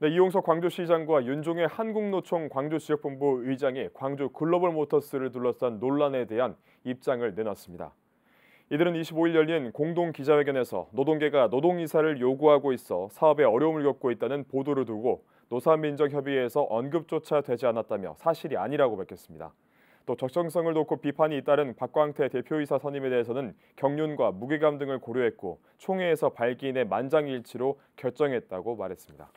네, 이용석 광주시장과 윤종의 한국노총 광주지역본부 의장이 광주 글로벌 모터스를 둘러싼 논란에 대한 입장을 내놨습니다. 이들은 25일 열린 공동 기자회견에서 노동계가 노동이사를 요구하고 있어 사업에 어려움을 겪고 있다는 보도를 두고 노사민정협의회에서 언급조차 되지 않았다며 사실이 아니라고 밝혔습니다. 또 적정성을 놓고 비판이 잇따른 박광태 대표이사 선임에 대해서는 경륜과 무게감 등을 고려했고 총회에서 발기인의 만장일치로 결정했다고 말했습니다.